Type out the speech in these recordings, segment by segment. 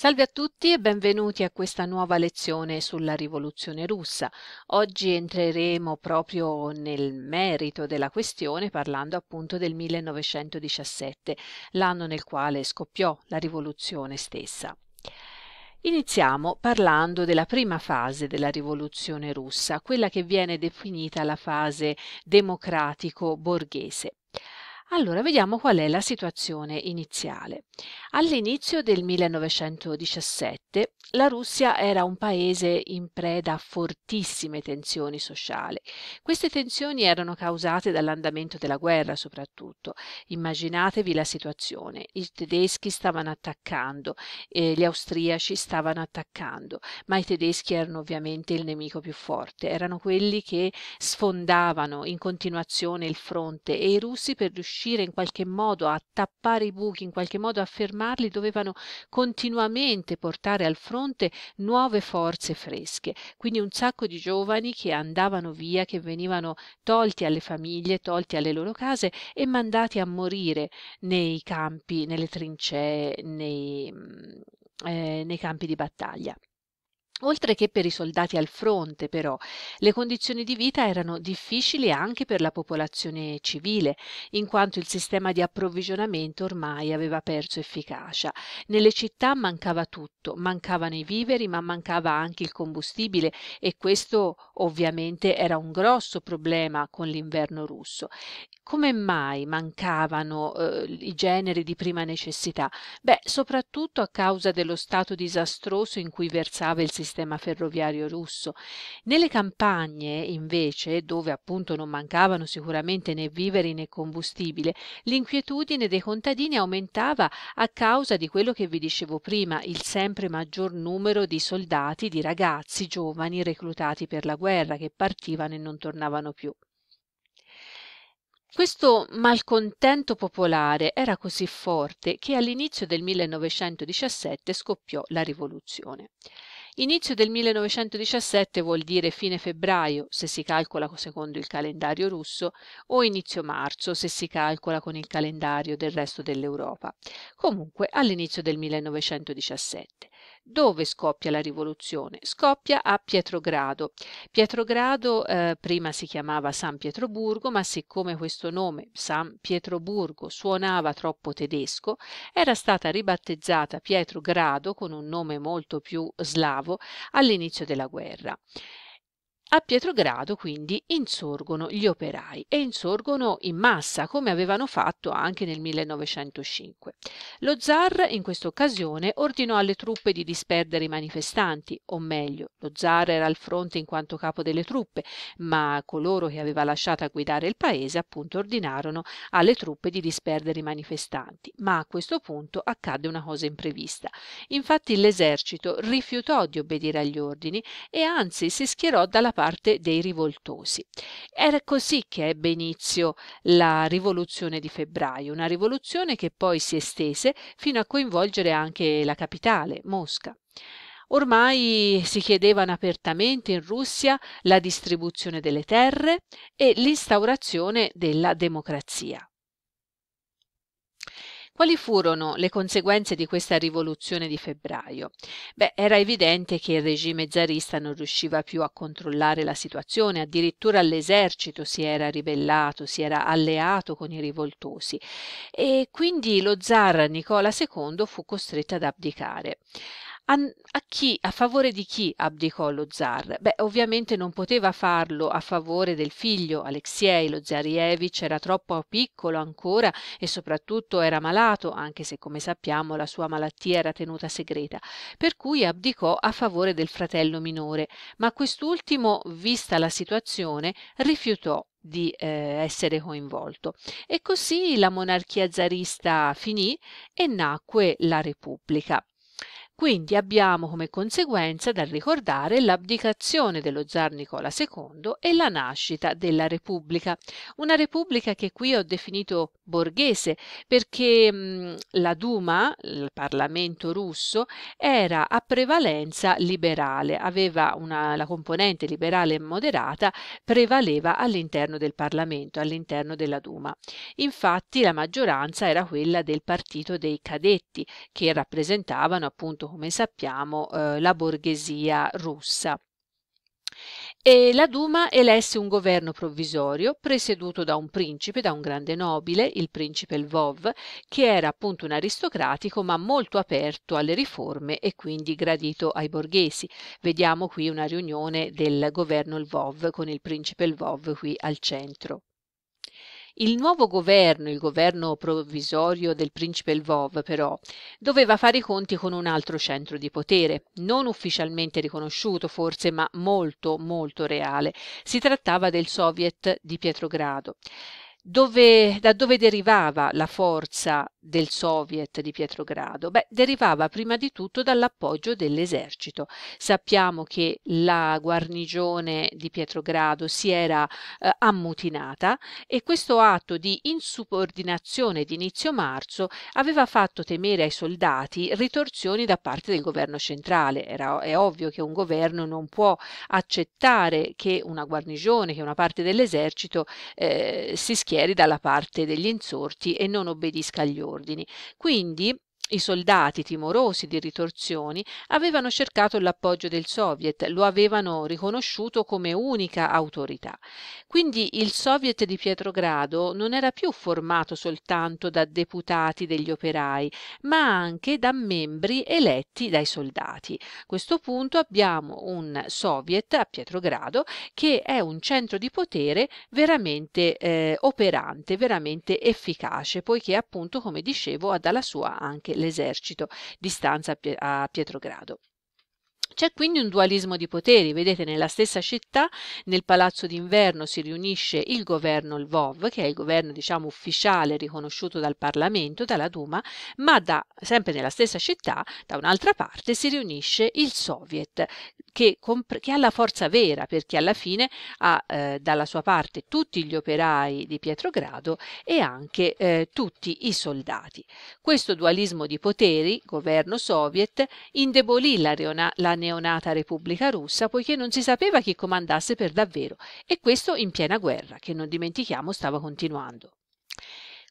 Salve a tutti e benvenuti a questa nuova lezione sulla rivoluzione russa. Oggi entreremo proprio nel merito della questione parlando appunto del 1917, l'anno nel quale scoppiò la rivoluzione stessa. Iniziamo parlando della prima fase della rivoluzione russa, quella che viene definita la fase democratico-borghese. Allora, vediamo qual è la situazione iniziale. All'inizio del 1917 la Russia era un paese in preda a fortissime tensioni sociali. Queste tensioni erano causate dall'andamento della guerra soprattutto. Immaginatevi la situazione, i tedeschi stavano attaccando, eh, gli austriaci stavano attaccando, ma i tedeschi erano ovviamente il nemico più forte, erano quelli che sfondavano in continuazione il fronte e i russi per riuscire in qualche modo a tappare i buchi, in qualche modo a fermarli, dovevano continuamente portare portare al fronte nuove forze fresche quindi un sacco di giovani che andavano via che venivano tolti alle famiglie tolti alle loro case e mandati a morire nei campi nelle trincee nei, mm, eh, nei campi di battaglia Oltre che per i soldati al fronte, però, le condizioni di vita erano difficili anche per la popolazione civile, in quanto il sistema di approvvigionamento ormai aveva perso efficacia. Nelle città mancava tutto, mancavano i viveri, ma mancava anche il combustibile e questo ovviamente era un grosso problema con l'inverno russo. Come mai mancavano eh, i generi di prima necessità? Beh, soprattutto a causa dello stato disastroso in cui versava il sistema sistema ferroviario russo. Nelle campagne, invece, dove appunto non mancavano sicuramente né viveri né combustibile, l'inquietudine dei contadini aumentava a causa di quello che vi dicevo prima, il sempre maggior numero di soldati, di ragazzi giovani reclutati per la guerra che partivano e non tornavano più. Questo malcontento popolare era così forte che all'inizio del 1917 scoppiò la rivoluzione. Inizio del 1917 vuol dire fine febbraio, se si calcola secondo il calendario russo, o inizio marzo, se si calcola con il calendario del resto dell'Europa. Comunque all'inizio del 1917. Dove scoppia la rivoluzione? Scoppia a Pietrogrado. Pietrogrado eh, prima si chiamava San Pietroburgo, ma siccome questo nome San Pietroburgo suonava troppo tedesco, era stata ribattezzata Pietrogrado con un nome molto più slavo all'inizio della guerra. A Pietrogrado quindi insorgono gli operai e insorgono in massa come avevano fatto anche nel 1905. Lo zar in questa occasione ordinò alle truppe di disperdere i manifestanti, o meglio, lo zar era al fronte in quanto capo delle truppe, ma coloro che aveva lasciato a guidare il paese appunto ordinarono alle truppe di disperdere i manifestanti. Ma a questo punto accadde una cosa imprevista. Infatti l'esercito rifiutò di obbedire agli ordini e anzi si schierò dalla parte dei rivoltosi. Era così che ebbe inizio la rivoluzione di febbraio, una rivoluzione che poi si estese fino a coinvolgere anche la capitale, Mosca. Ormai si chiedevano apertamente in Russia la distribuzione delle terre e l'instaurazione della democrazia. Quali furono le conseguenze di questa rivoluzione di febbraio? Beh, era evidente che il regime zarista non riusciva più a controllare la situazione, addirittura l'esercito si era ribellato, si era alleato con i rivoltosi e quindi lo zar Nicola II fu costretto ad abdicare. A, a, chi, a favore di chi abdicò lo zar? Beh, ovviamente non poteva farlo a favore del figlio Alexei, lo Zarievich era troppo piccolo ancora e soprattutto era malato, anche se come sappiamo la sua malattia era tenuta segreta, per cui abdicò a favore del fratello minore, ma quest'ultimo, vista la situazione, rifiutò di eh, essere coinvolto. E così la monarchia zarista finì e nacque la Repubblica. Quindi abbiamo come conseguenza da ricordare l'abdicazione dello zar Nicola II e la nascita della Repubblica, una Repubblica che qui ho definito borghese perché mh, mm, la Duma, il Parlamento russo, era a prevalenza liberale, aveva una, la componente liberale e moderata prevaleva all'interno del Parlamento, all'interno della Duma. Infatti la maggioranza era quella del partito dei cadetti che rappresentavano appunto come sappiamo, eh, la borghesia russa. E la Duma elesse un governo provvisorio presieduto da un principe, da un grande nobile, il principe Lvov, che era appunto un aristocratico ma molto aperto alle riforme e quindi gradito ai borghesi. Vediamo qui una riunione del governo Lvov con il principe Lvov qui al centro. Il nuovo governo, il governo provvisorio del principe Lvov, però, doveva fare i conti con un altro centro di potere, non ufficialmente riconosciuto forse, ma molto, molto reale. Si trattava del Soviet di Pietrogrado. Dove, da dove derivava la forza del Soviet di Pietrogrado? Beh, derivava prima di tutto dall'appoggio dell'esercito. Sappiamo che la guarnigione di Pietrogrado si era eh, ammutinata e questo atto di insubordinazione di inizio marzo aveva fatto temere ai soldati ritorsioni da parte del governo centrale. Era, è ovvio che un governo non può accettare che una guarnigione, che una parte dell'esercito eh, si schieri dalla parte degli insorti e non obbedisca agli ordini ordini. Quindi i soldati, timorosi di ritorsioni, avevano cercato l'appoggio del Soviet, lo avevano riconosciuto come unica autorità. Quindi il Soviet di Pietrogrado non era più formato soltanto da deputati degli operai, ma anche da membri eletti dai soldati. A questo punto abbiamo un Soviet a Pietrogrado che è un centro di potere veramente eh, operante, veramente efficace, poiché appunto, come dicevo, ha dalla sua anche l'esercito di stanza a Pietrogrado. C'è quindi un dualismo di poteri, vedete nella stessa città, nel palazzo d'inverno si riunisce il governo Lvov, che è il governo diciamo, ufficiale riconosciuto dal Parlamento, dalla Duma, ma da, sempre nella stessa città, da un'altra parte, si riunisce il Soviet, che, che, ha la forza vera, perché alla fine ha eh, dalla sua parte tutti gli operai di Pietrogrado e anche eh, tutti i soldati. Questo dualismo di poteri, governo Soviet, indebolì la, la neonata Repubblica Russa, poiché non si sapeva chi comandasse per davvero, e questo in piena guerra, che non dimentichiamo stava continuando.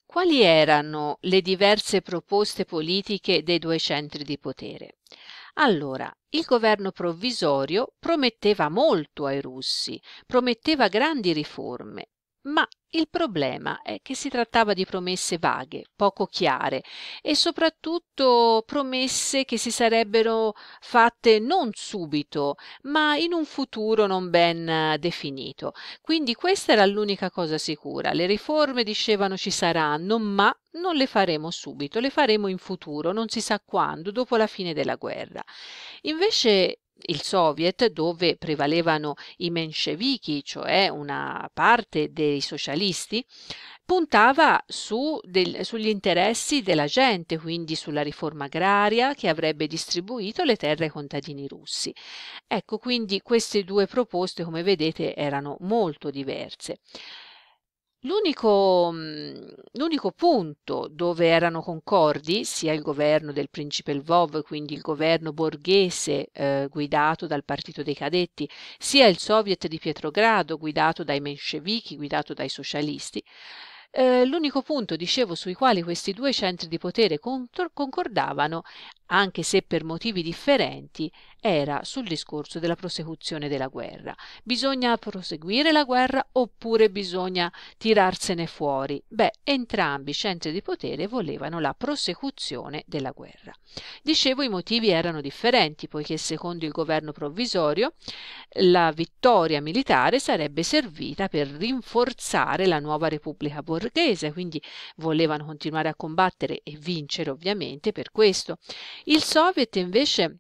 Quali erano le diverse proposte politiche dei due centri di potere? Allora, il governo provvisorio prometteva molto ai russi, prometteva grandi riforme, ma il problema è che si trattava di promesse vaghe, poco chiare e soprattutto promesse che si sarebbero fatte non subito, ma in un futuro non ben eh, definito. Quindi questa era l'unica cosa sicura. Le riforme dicevano ci saranno, ma non le faremo subito, le faremo in futuro, non si sa quando, dopo la fine della guerra. Invece il Soviet dove prevalevano i menscevichi, cioè una parte dei socialisti, puntava su del, sugli interessi della gente, quindi sulla riforma agraria che avrebbe distribuito le terre ai contadini russi. Ecco, quindi queste due proposte, come vedete, erano molto diverse. L'unico, mm, l'unico punto dove erano concordi sia il governo del principe Lvov, quindi il governo borghese eh, guidato dal partito dei cadetti, sia il soviet di Pietrogrado guidato dai menscevichi, guidato dai socialisti, eh, l'unico punto, dicevo, sui quali questi due centri di potere contro- concordavano anche se per motivi differenti, era sul discorso della prosecuzione della guerra. Bisogna proseguire la guerra oppure bisogna tirarsene fuori? Beh, entrambi i centri di potere volevano la prosecuzione della guerra. Dicevo i motivi erano differenti, poiché secondo il governo provvisorio la vittoria militare sarebbe servita per rinforzare la nuova Repubblica borghese, quindi volevano continuare a combattere e vincere ovviamente per questo il soviet invece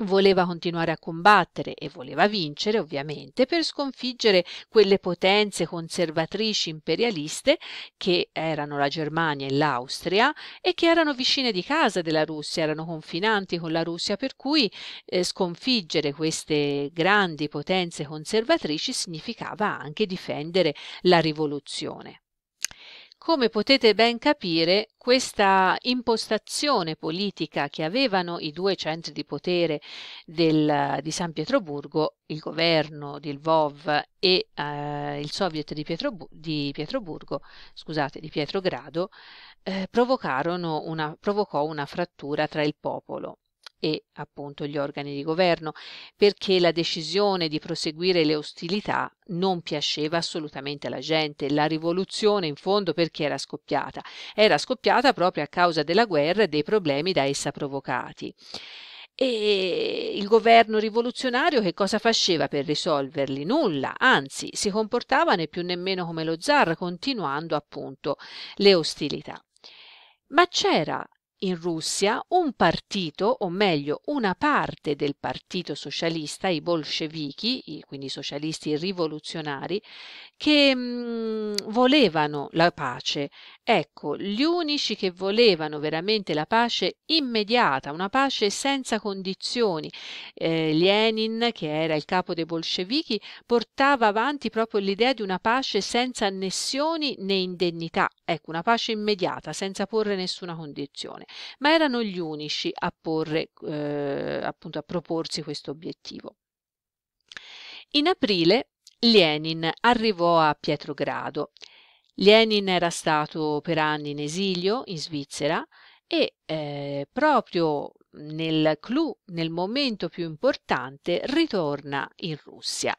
voleva continuare a combattere e voleva vincere ovviamente per sconfiggere quelle potenze conservatrici imperialiste che erano la Germania e l'Austria e che erano vicine di casa della Russia, erano confinanti con la Russia, per cui eh, sconfiggere queste grandi potenze conservatrici significava anche difendere la rivoluzione. Come potete ben capire, questa impostazione politica che avevano i due centri di potere del, di San Pietroburgo, il governo di Lvov e eh, il Soviet di, Pietrobu di Pietroburgo, scusate, di Pietrogrado, eh, una, provocò una frattura tra il popolo e appunto gli organi di governo, perché la decisione di proseguire le ostilità non piaceva assolutamente alla gente. La rivoluzione in fondo perché era scoppiata? Era scoppiata proprio a causa della guerra e dei problemi da essa provocati. E il governo rivoluzionario che cosa faceva per risolverli? Nulla, anzi si comportava né più nemmeno come lo zar, continuando appunto le ostilità. Ma c'era in Russia un partito, o meglio una parte del partito socialista, i bolscevichi, quindi i socialisti rivoluzionari, che mh, mm, volevano la pace. Ecco, gli unici che volevano veramente la pace immediata, una pace senza condizioni. Eh, Lenin, che era il capo dei bolscevichi, portava avanti proprio l'idea di una pace senza annessioni né indennità, ecco, una pace immediata, senza porre nessuna condizione ma erano gli unici a, porre, eh, appunto, a proporsi questo obiettivo. In aprile Lenin arrivò a Pietrogrado. Lenin era stato per anni in esilio in Svizzera e eh, proprio nel clou, nel momento più importante, ritorna in Russia.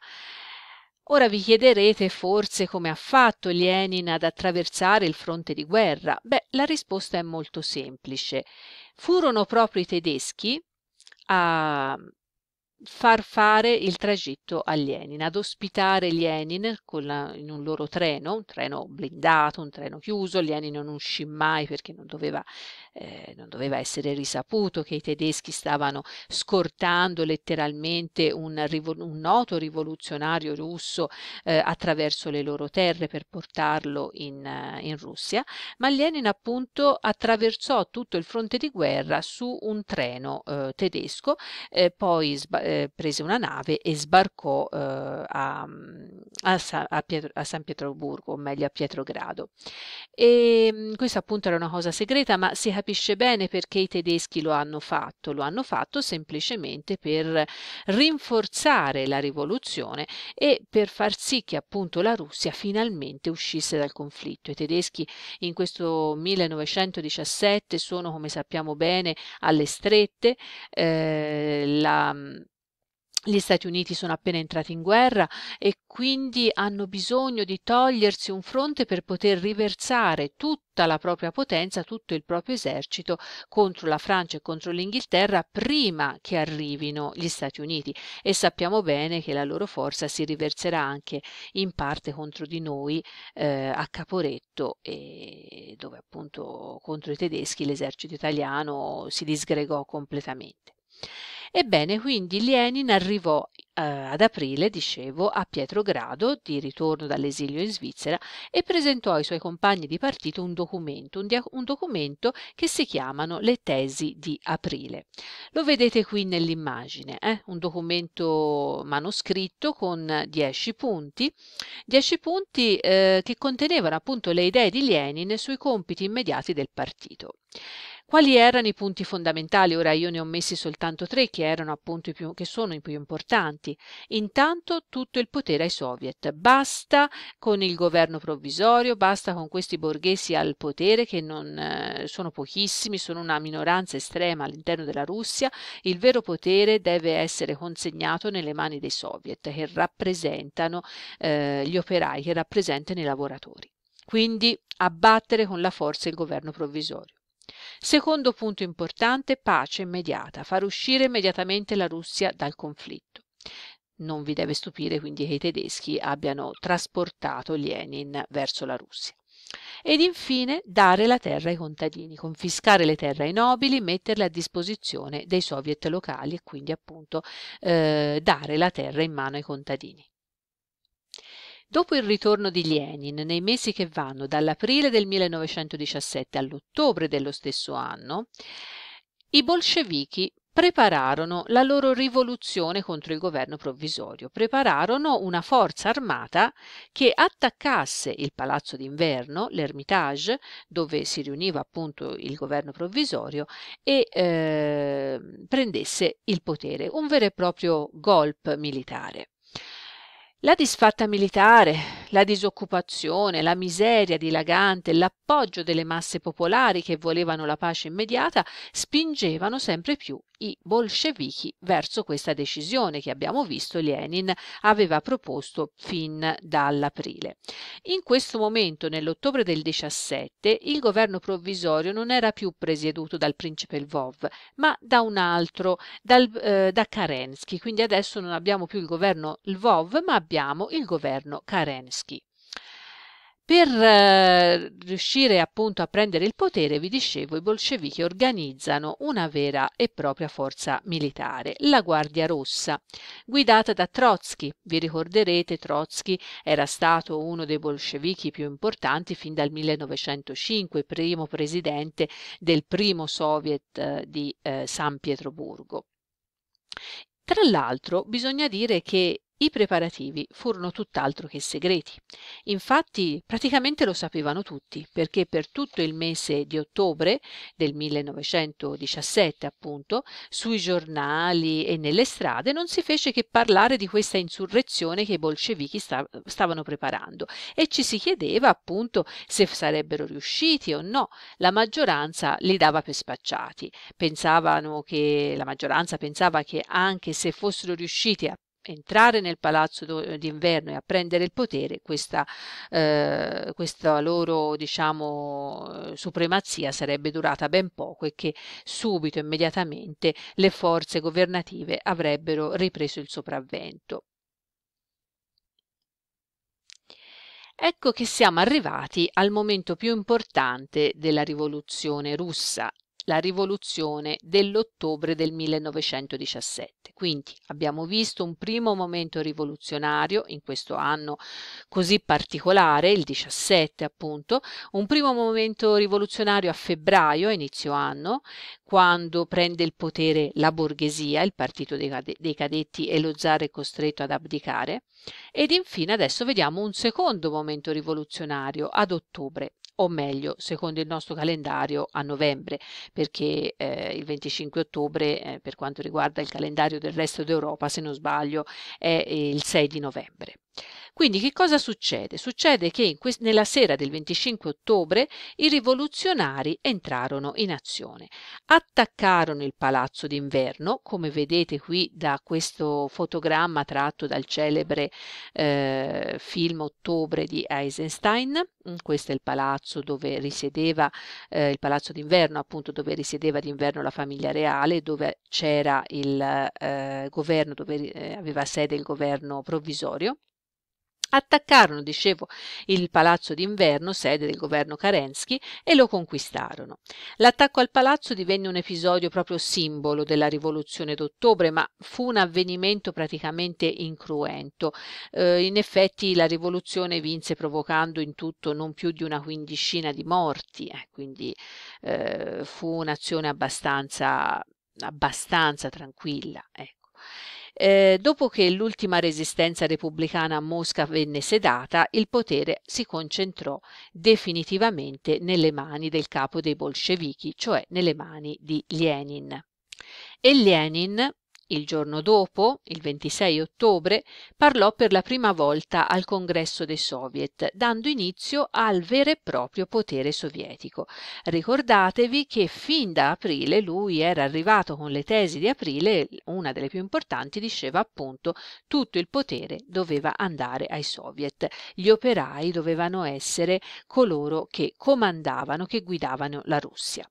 Ora vi chiederete forse come ha fatto Lenin ad attraversare il fronte di guerra. Beh, la risposta è molto semplice. Furono proprio i tedeschi a far fare il tragitto a Lenin, ad ospitare Lenin la, in un loro treno, un treno blindato, un treno chiuso, Lenin non uscì mai perché non doveva, eh, non doveva essere risaputo che i tedeschi stavano scortando letteralmente un, un noto rivoluzionario russo eh, attraverso le loro terre per portarlo in, eh, in Russia, ma Lenin appunto attraversò tutto il fronte di guerra su un treno eh, tedesco, eh, poi sbagliò eh, prese una nave e sbarcò eh, a, mm, a, a, Pietro, a, San Pietroburgo, o meglio a Pietrogrado. E, mm, questa appunto era una cosa segreta, ma si capisce bene perché i tedeschi lo hanno fatto. Lo hanno fatto semplicemente per rinforzare la rivoluzione e per far sì che appunto la Russia finalmente uscisse dal conflitto. I tedeschi in questo 1917 sono, come sappiamo bene, alle strette. Eh, la, mm, gli Stati Uniti sono appena entrati in guerra e quindi hanno bisogno di togliersi un fronte per poter riversare tutta la propria potenza, tutto il proprio esercito contro la Francia e contro l'Inghilterra prima che arrivino gli Stati Uniti e sappiamo bene che la loro forza si riverserà anche in parte contro di noi eh, a Caporetto e dove appunto contro i tedeschi l'esercito italiano si disgregò completamente. Ebbene, quindi Lenin arrivò eh, ad aprile, dicevo, a Pietrogrado, di ritorno dall'esilio in Svizzera, e presentò ai suoi compagni di partito un documento, un, dia- un documento che si chiamano le tesi di aprile. Lo vedete qui nell'immagine, eh? un documento manoscritto con 10 punti, 10 punti eh, che contenevano appunto le idee di Lenin sui compiti immediati del partito. Quali erano i punti fondamentali? Ora io ne ho messi soltanto tre che erano appunto i più, che sono i più importanti. Intanto tutto il potere ai soviet. Basta con il governo provvisorio, basta con questi borghesi al potere che non eh, sono pochissimi, sono una minoranza estrema all'interno della Russia. Il vero potere deve essere consegnato nelle mani dei soviet che rappresentano eh, gli operai, che rappresentano i lavoratori. Quindi abbattere con la forza il governo provvisorio. Secondo punto importante, pace immediata, far uscire immediatamente la Russia dal conflitto. Non vi deve stupire quindi che i tedeschi abbiano trasportato Lenin verso la Russia. Ed infine dare la terra ai contadini, confiscare le terre ai nobili, metterle a disposizione dei soviet locali e quindi appunto eh, dare la terra in mano ai contadini. Dopo il ritorno di Lenin, nei mesi che vanno dall'aprile del 1917 all'ottobre dello stesso anno, i bolscevichi prepararono la loro rivoluzione contro il governo provvisorio, prepararono una forza armata che attaccasse il palazzo d'inverno, l'Ermitage, dove si riuniva appunto il governo provvisorio, e eh, prendesse il potere, un vero e proprio golpe militare. La disfatta militare, la disoccupazione, la miseria dilagante, l'appoggio delle masse popolari che volevano la pace immediata spingevano sempre più i bolscevichi verso questa decisione che abbiamo visto Lenin aveva proposto fin dall'aprile. In questo momento, nell'ottobre del 17, il governo provvisorio non era più presieduto dal principe Lvov, ma da un altro, dal, eh, da Kerensky. Quindi adesso non abbiamo più il governo Lvov, ma abbiamo il governo Kerensky. Trotsky. Per eh, riuscire appunto a prendere il potere, vi dicevo, i bolscevichi organizzano una vera e propria forza militare, la Guardia Rossa, guidata da Trotsky. Vi ricorderete, Trotsky era stato uno dei bolscevichi più importanti fin dal 1905, primo presidente del primo soviet eh, di eh, San Pietroburgo. Tra l'altro bisogna dire che i preparativi furono tutt'altro che segreti. Infatti praticamente lo sapevano tutti, perché per tutto il mese di ottobre del 1917, appunto, sui giornali e nelle strade non si fece che parlare di questa insurrezione che i bolscevichi stav- stavano preparando e ci si chiedeva appunto se sarebbero riusciti o no. La maggioranza li dava per spacciati. Pensavano che la maggioranza pensava che anche se fossero riusciti a entrare nel palazzo d'inverno eh, e a prendere il potere, questa, eh, questa loro diciamo, eh, supremazia sarebbe durata ben poco e che subito, immediatamente, le forze governative avrebbero ripreso il sopravvento. Ecco che siamo arrivati al momento più importante della rivoluzione russa la rivoluzione dell'ottobre del 1917. Quindi abbiamo visto un primo momento rivoluzionario in questo anno così particolare, il 17 appunto, un primo momento rivoluzionario a febbraio, inizio anno, quando prende il potere la borghesia, il partito dei, dei cadetti e lo zar è costretto ad abdicare. Ed infine adesso vediamo un secondo momento rivoluzionario ad ottobre o meglio, secondo il nostro calendario a novembre, perché eh, il 25 ottobre, eh, per quanto riguarda il calendario del resto d'Europa, se non sbaglio, è il 6 di novembre. Quindi che cosa succede? Succede che nella sera del 25 ottobre i rivoluzionari entrarono in azione, attaccarono il palazzo d'inverno, come vedete qui da questo fotogramma tratto dal celebre eh, film Ottobre di Eisenstein, mm, questo è il palazzo dove risiedeva eh, il palazzo d'inverno, appunto dove risiedeva d'inverno la famiglia reale, dove c'era il eh, governo, dove eh, aveva sede il governo provvisorio attaccarono, dicevo, il palazzo d'inverno, sede del governo Kerensky, e lo conquistarono. L'attacco al palazzo divenne un episodio proprio simbolo della rivoluzione d'ottobre, ma fu un avvenimento praticamente incruento. Eh, in effetti la rivoluzione vinse provocando in tutto non più di una quindicina di morti, eh, quindi eh, fu un'azione abbastanza, abbastanza tranquilla. Ecco. Eh, dopo che l'ultima resistenza repubblicana a Mosca venne sedata, il potere si concentrò definitivamente nelle mani del capo dei bolscevichi, cioè nelle mani di Lenin. E Lenin il giorno dopo, il 26 ottobre, parlò per la prima volta al Congresso dei Soviet, dando inizio al vero e proprio potere sovietico. Ricordatevi che fin da aprile lui era arrivato con le tesi di aprile, una delle più importanti diceva appunto tutto il potere doveva andare ai soviet. Gli operai dovevano essere coloro che comandavano, che guidavano la Russia.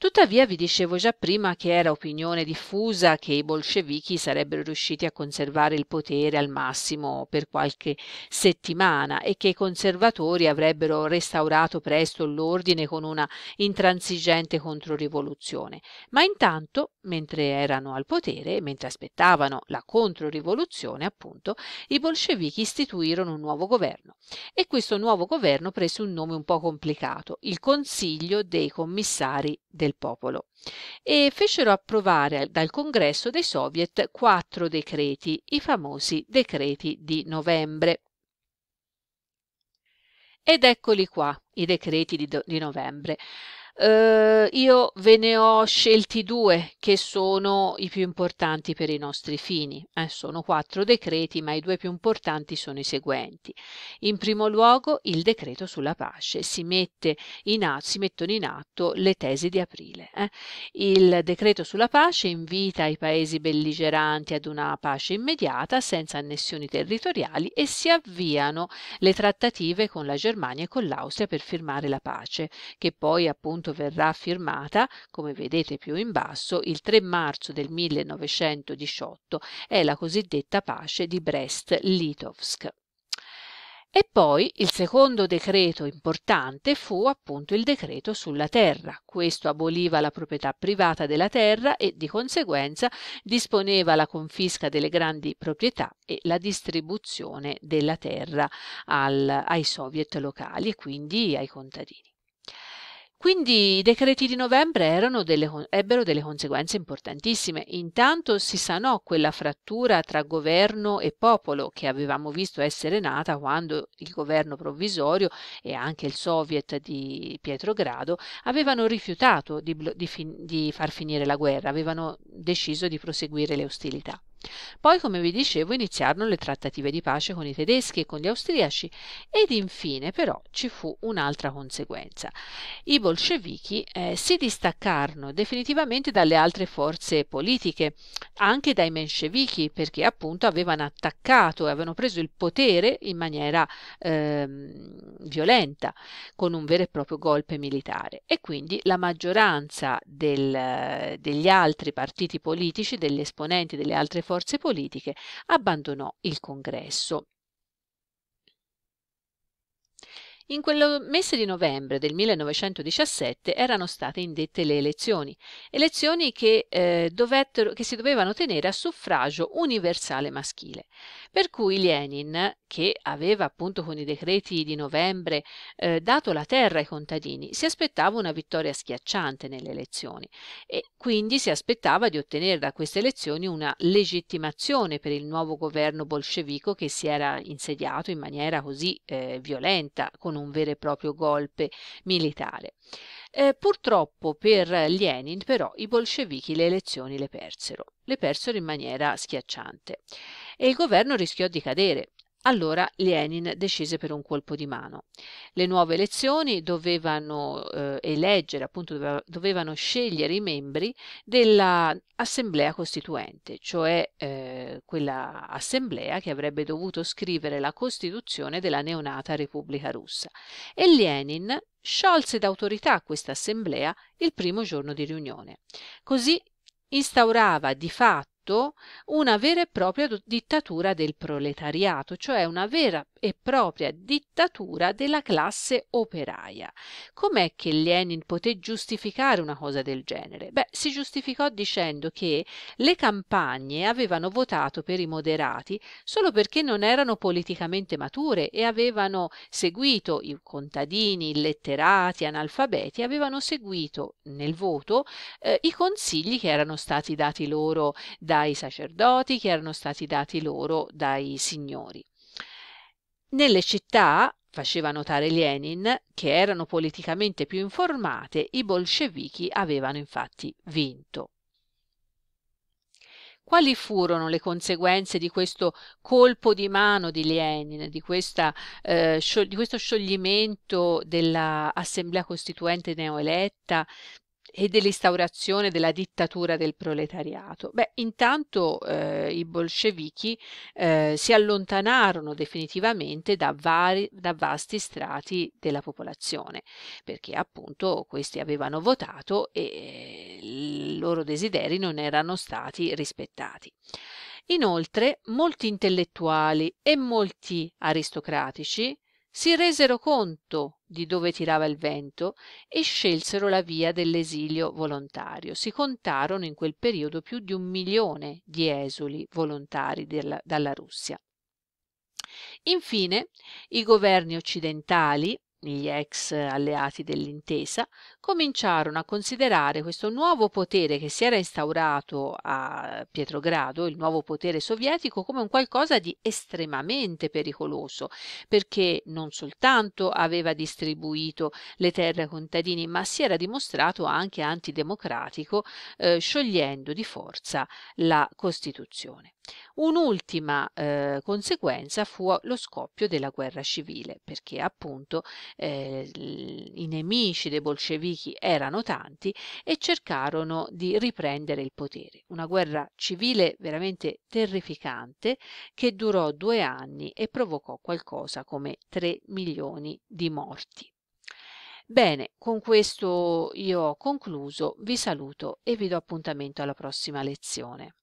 Tuttavia vi dicevo già prima che era opinione diffusa che i bolscevichi sarebbero riusciti a conservare il potere al massimo per qualche settimana e che i conservatori avrebbero restaurato presto l'ordine con una intransigente controrivoluzione. Ma intanto, mentre erano al potere, mentre aspettavano la controrivoluzione, appunto, i bolscevichi istituirono un nuovo governo e questo nuovo governo prese un nome un po' complicato, il Consiglio dei commissari del del popolo e fecero approvare dal congresso dei soviet quattro decreti, i famosi decreti di novembre. Ed eccoli qua, i decreti di, di novembre. Eh, io ve ne ho scelti due che sono i più importanti per i nostri fini. Eh, sono quattro decreti, ma i due più importanti sono i seguenti. In primo luogo il decreto sulla pace. Si, mette in atto, si mettono in atto le tesi di aprile. Eh. Il decreto sulla pace invita i paesi belligeranti ad una pace immediata senza annessioni territoriali e si avviano le trattative con la Germania e con l'Austria per firmare la pace, che poi appunto appunto verrà firmata, come vedete più in basso, il 3 marzo del 1918, è la cosiddetta pace di Brest-Litovsk. E poi il secondo decreto importante fu appunto il decreto sulla terra. Questo aboliva la proprietà privata della terra e di conseguenza disponeva la confisca delle grandi proprietà e la distribuzione della terra al, ai soviet locali e quindi ai contadini. Quindi i decreti di novembre delle, ebbero delle conseguenze importantissime. Intanto si sanò quella frattura tra governo e popolo che avevamo visto essere nata quando il governo provvisorio e anche il soviet di Pietrogrado avevano rifiutato di, di, di far finire la guerra, avevano deciso di proseguire le ostilità. Poi, come vi dicevo, iniziarono le trattative di pace con i tedeschi e con gli austriaci ed infine però ci fu un'altra conseguenza. I bolscevichi eh, si distaccarono definitivamente dalle altre forze politiche, anche dai menscevichi, perché appunto avevano attaccato e avevano preso il potere in maniera eh, violenta, con un vero e proprio golpe militare. E quindi la maggioranza del, degli altri partiti politici, degli esponenti delle altre forze forze politiche abbandonò il congresso In quel mese di novembre del 1917 erano state indette le elezioni, elezioni che, eh, che si dovevano tenere a suffragio universale maschile, per cui Lenin, che aveva appunto con i decreti di novembre eh, dato la terra ai contadini, si aspettava una vittoria schiacciante nelle elezioni e quindi si aspettava di ottenere da queste elezioni una legittimazione per il nuovo governo bolscevico che si era insediato in maniera così eh, violenta con un vero e proprio golpe militare. Eh, purtroppo per Lenin però i bolscevichi le elezioni le persero, le persero in maniera schiacciante e il governo rischiò di cadere. Allora Lenin decise per un colpo di mano. Le nuove elezioni dovevano eh, eleggere, appunto dovevano scegliere i membri dell'assemblea costituente, cioè eh, quella assemblea che avrebbe dovuto scrivere la Costituzione della neonata Repubblica Russa. E Lenin sciolse d'autorità questa assemblea il primo giorno di riunione. Così instaurava di fatto tutto una vera e propria dittatura del proletariato, cioè una vera e propria dittatura della classe operaia. Com'è che Lenin poté giustificare una cosa del genere? Beh, si giustificò dicendo che le campagne avevano votato per i moderati solo perché non erano politicamente mature e avevano seguito i contadini, i illetterati, analfabeti, avevano seguito nel voto eh, i consigli che erano stati dati loro da dai sacerdoti che erano stati dati loro dai signori. Nelle città, faceva notare Lenin, che erano politicamente più informate, i bolscevichi avevano infatti vinto. Quali furono le conseguenze di questo colpo di mano di Lenin, di, questa, eh, di questo scioglimento dell'Assemblea Costituente neoeletta, e dell'instaurazione della dittatura del proletariato. Beh, intanto eh, i bolscevichi eh, si allontanarono definitivamente da, vari, da vasti strati della popolazione, perché appunto questi avevano votato e eh, i loro desideri non erano stati rispettati. Inoltre molti intellettuali e molti aristocratici si resero conto di dove tirava il vento e scelsero la via dell'esilio volontario. Si contarono in quel periodo più di un milione di esuli volontari della, dalla Russia. Infine, i governi occidentali gli ex alleati dell'intesa cominciarono a considerare questo nuovo potere che si era instaurato a Pietrogrado, il nuovo potere sovietico, come un qualcosa di estremamente pericoloso, perché non soltanto aveva distribuito le terre ai contadini, ma si era dimostrato anche antidemocratico, eh, sciogliendo di forza la Costituzione. Un'ultima eh, conseguenza fu lo scoppio della guerra civile, perché appunto eh, i nemici dei bolscevichi erano tanti e cercarono di riprendere il potere. Una guerra civile veramente terrificante che durò due anni e provocò qualcosa come 3 milioni di morti. Bene, con questo io ho concluso, vi saluto e vi do appuntamento alla prossima lezione.